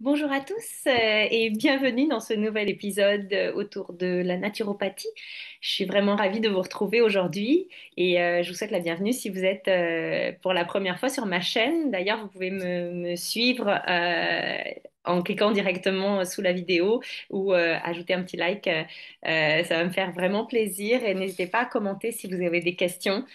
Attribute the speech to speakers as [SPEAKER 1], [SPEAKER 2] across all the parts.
[SPEAKER 1] Bonjour à tous euh, et bienvenue dans ce nouvel épisode euh, autour de la naturopathie. Je suis vraiment ravie de vous retrouver aujourd'hui et euh, je vous souhaite la bienvenue si vous êtes pour la première fois sur ma chaîne. D'ailleurs, vous pouvez me, suivre en cliquant directement sous la vidéo ou ajouter un petit like. ça va me faire vraiment plaisir et n'hésitez pas à commenter si vous avez des questions.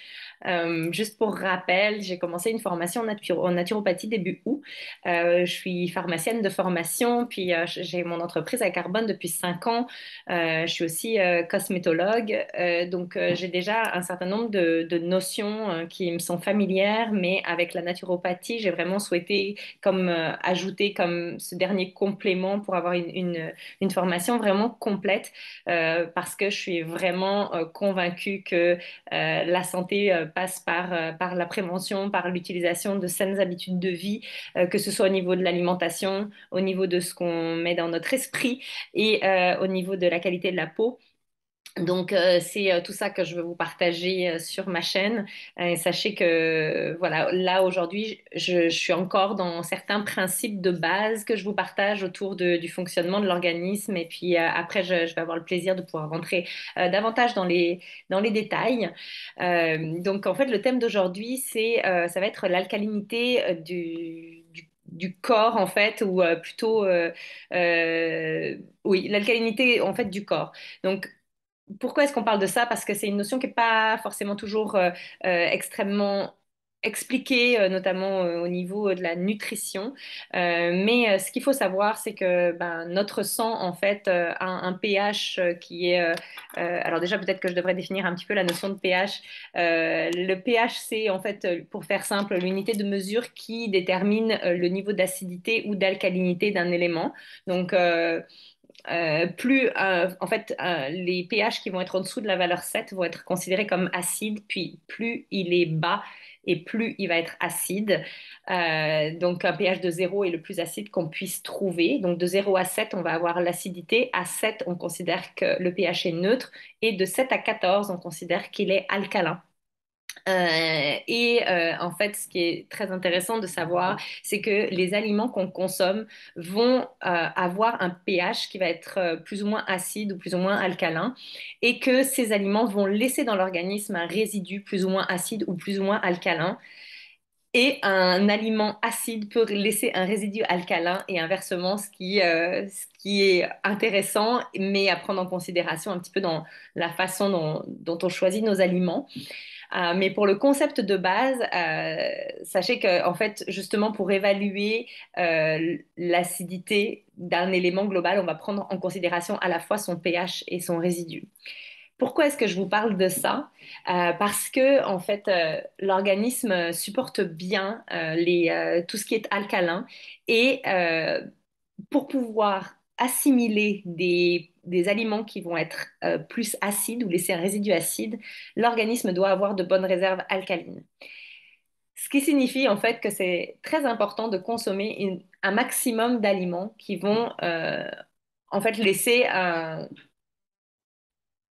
[SPEAKER 1] Euh, juste pour rappel, j'ai commencé une formation en, naturopathie début août. Euh, je suis pharmacienne de formation, puis euh, j'ai mon entreprise à carbone depuis cinq ans. je suis aussi cosmétologue, donc j'ai déjà un certain nombre de, notions qui me sont familières, mais avec la naturopathie, j'ai vraiment souhaité comme ajouter comme ce dernier complément pour avoir une, une, une formation vraiment complète parce que je suis vraiment convaincue que la santé passe par, euh, par la prévention, par l'utilisation de saines habitudes de vie, euh, que ce soit au niveau de l'alimentation, au niveau de ce qu'on met dans notre esprit et euh, au niveau de la qualité de la peau. Donc euh, c'est euh, tout ça que je veux vous partager euh, sur ma chaîne. sachez que voilà, là aujourd'hui, je, suis encore dans certains principes de base que je vous partage autour du fonctionnement de l'organisme. Et puis après, je, vais avoir le plaisir de pouvoir rentrer davantage dans les, dans les détails. donc en fait, le thème d'aujourd'hui, c'est ça va être l'alcalinité du, du corps en fait ou plutôt oui l'alcalinité en fait du corps donc pourquoi est-ce qu'on parle de ça Parce que c'est une notion qui n'est pas forcément toujours euh, euh, extrêmement expliquée, euh, notamment au niveau de la nutrition. mais ce qu'il faut savoir, c'est que ben, notre sang, en fait, a un pH qui est... alors déjà, peut-être que je devrais définir un petit peu la notion de pH. le pH, c'est en fait, pour faire simple, l'unité de mesure qui détermine le niveau d'acidité ou d'alcalinité d'un élément. Donc euh, plus, euh, en fait, euh, les pH qui vont être en dessous de la valeur 7 vont être considérés comme acides, puis plus il est bas et plus il va être acide. donc, un pH de 0 est le plus acide qu'on puisse trouver. Donc, de 0 à 7, on va avoir l'acidité. À 7, on considère que le pH est neutre. Et de 7 à 14, on considère qu'il est alcalin. Euh, et euh, en fait, ce qui est très intéressant de savoir, c'est que les aliments qu'on consomme vont euh, avoir un pH qui va être plus ou moins acide ou plus ou moins alcalin, et que ces aliments vont laisser dans l'organisme un résidu plus ou moins acide ou plus ou moins alcalin. Et un aliment acide peut laisser un résidu alcalin et inversement, euh, ce qui, est intéressant, mais à prendre en considération un petit peu dans la façon dont, on choisit nos aliments. Euh, mais pour le concept de base, euh, sachez que, en fait, justement, pour évaluer l'acidité d'un élément global, on va prendre en considération à la fois son pH et son résidu. Pourquoi est-ce que je vous parle de ça euh, Parce que en fait, euh, l'organisme supporte bien euh, les, tout ce qui est alcalin et pour pouvoir assimiler des, aliments qui vont être plus acides ou laisser un résidu acide, l'organisme doit avoir de bonnes réserves alcalines. Ce qui signifie en fait que c'est très important de consommer un maximum d'aliments qui vont en fait laisser un,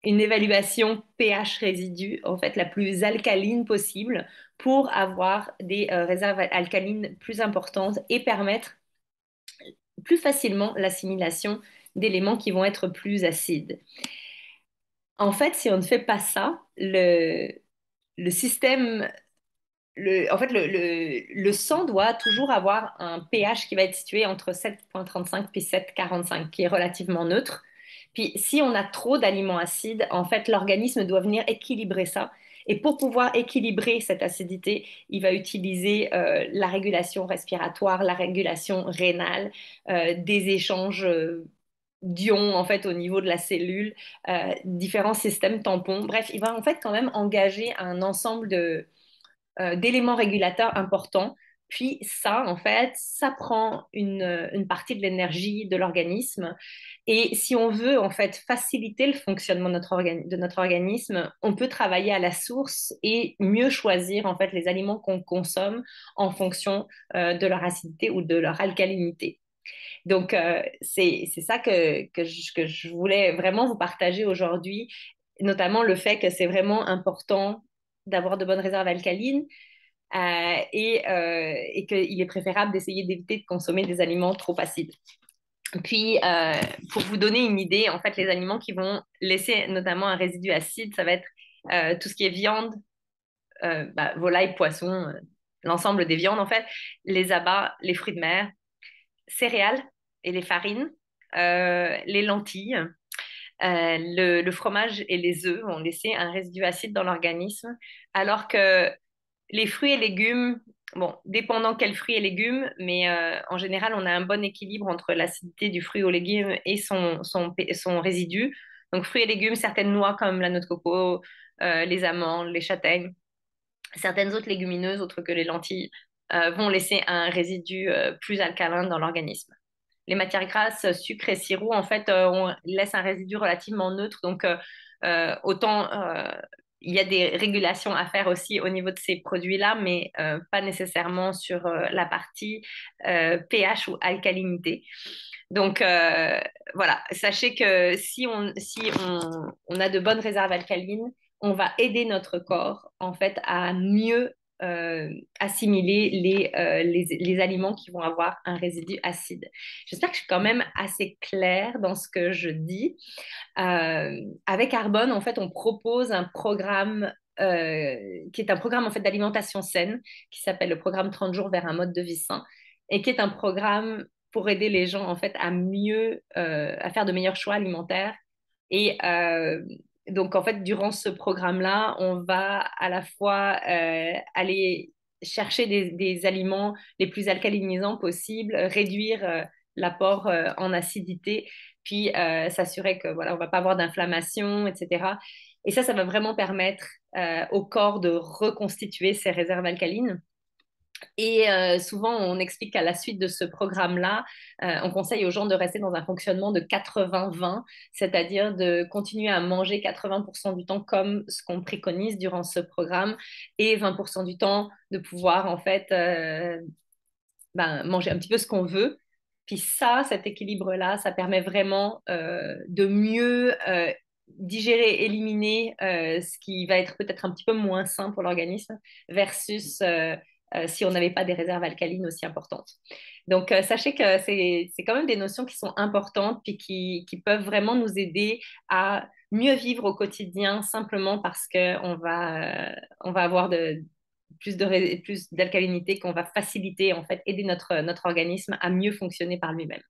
[SPEAKER 1] une évaluation pH résidu, en fait, la plus alcaline possible pour avoir des euh, réserves alcalines plus importantes et permettre plus facilement l'assimilation d'éléments qui vont être plus acides. En fait, si on ne fait pas ça, le, le système, le, en fait, le, sang doit toujours avoir un pH qui va être situé entre 7,35 et 7,45, qui est relativement neutre puis si on a trop d'aliments acides, en fait, l'organisme doit venir équilibrer ça. Et pour pouvoir équilibrer cette acidité, il va utiliser euh, la régulation respiratoire, la régulation rénale, euh, des échanges euh, d'ions en fait au niveau de la cellule, différents systèmes tampons. Bref, il va en fait quand même engager un ensemble d'éléments régulateurs importants puis ça, en fait, ça prend une, partie de l'énergie de l'organisme. Et si on veut, en fait, faciliter le fonctionnement de notre, organisme, on peut travailler à la source et mieux choisir, en fait, les aliments qu'on consomme en fonction euh, de leur acidité ou de leur alcalinité. Donc, euh, c'est ça que je voulais vraiment vous partager aujourd'hui, notamment le fait que c'est vraiment important d'avoir de bonnes réserves alcalines, euh, et, euh, et qu'il est préférable d'essayer d'éviter de consommer des aliments trop acides. Puis, euh, pour vous donner une idée, en fait, les aliments qui vont laisser notamment un résidu acide, ça va être tout ce qui est viande, bah, volaille, poisson, l'ensemble des viandes, en fait, les abats, les fruits de mer, céréales et les farines, les lentilles, le, le, fromage et les œufs vont laisser un résidu acide dans l'organisme, alors que les fruits et légumes, bon, dépendant quels fruits et légumes, mais euh, en général, on a un bon équilibre entre l'acidité du fruit aux légumes et son, son, son, résidu. Donc, fruits et légumes, certaines noix comme la noix de coco, euh, les amandes, les châtaignes, certaines autres légumineuses, autres que les lentilles, euh, vont laisser un résidu plus alcalin dans l'organisme. Les matières grasses, sucre et sirop, en fait, on laisse un résidu relativement neutre. Donc, autant il y a des régulations à faire aussi au niveau de ces produits-là, mais euh, pas nécessairement sur euh, la partie euh, pH ou alcalinité. Donc voilà, sachez que si, on, si on, a de bonnes réserves alcalines, on va aider notre corps en fait à mieux euh, assimiler les, euh, les, les, aliments qui vont avoir un résidu acide. J'espère que je suis quand même assez claire dans ce que je dis. Euh, avec Arbonne, en fait, on propose un programme qui est un programme en fait d'alimentation saine qui s'appelle le programme 30 jours vers un mode de vie sain et qui est un programme pour aider les gens en fait à mieux, à faire de meilleurs choix alimentaires et donc, en fait, durant ce programme-là, on va à la fois euh, aller chercher des, aliments les plus alcalinisants possibles, réduire euh, l'apport euh, en acidité, puis s'assurer que voilà, on va pas avoir d'inflammation, etc. Et ça, ça va vraiment permettre au corps de reconstituer ses réserves alcalines. Et euh, souvent, on explique qu'à la suite de ce programme-là, euh, on conseille aux gens de rester dans un fonctionnement de 80-20, c'est-à-dire de continuer à manger 80% du temps comme ce qu'on préconise durant ce programme et 20% du temps de pouvoir en fait euh, ben, manger un petit peu ce qu'on veut. Puis ça, cet équilibre-là, ça permet vraiment de mieux digérer, éliminer ce qui va être peut-être un petit peu moins sain pour l'organisme versus euh, si on n'avait pas des réserves alcalines aussi importantes. Donc, euh, sachez que c'est quand même des notions qui sont importantes puis qui, peuvent vraiment nous aider à mieux vivre au quotidien simplement parce qu'on va, euh, va avoir de, plus d'alcalinité, qu'on va faciliter, en fait, aider notre, notre organisme à mieux fonctionner par lui-même.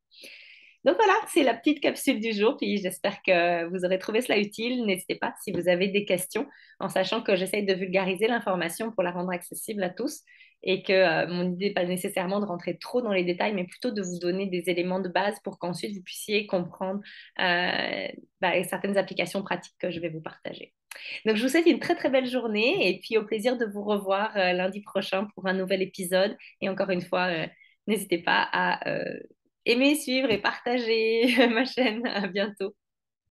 [SPEAKER 1] Donc voilà, c'est la petite capsule du jour. Puis j'espère que vous aurez trouvé cela utile. N'hésitez pas si vous avez des questions, en sachant que j'essaie de vulgariser l'information pour la rendre accessible à tous et que euh, mon idée n'est pas nécessairement de rentrer trop dans les détails, mais plutôt de vous donner des éléments de base pour qu'ensuite vous puissiez comprendre euh, bah, certaines applications pratiques que je vais vous partager. Donc je vous souhaite une très très belle journée et puis au plaisir de vous revoir euh, lundi prochain pour un nouvel épisode. Et encore une fois, n'hésitez pas à aimer, suivre et partager ma chaîne. À bientôt.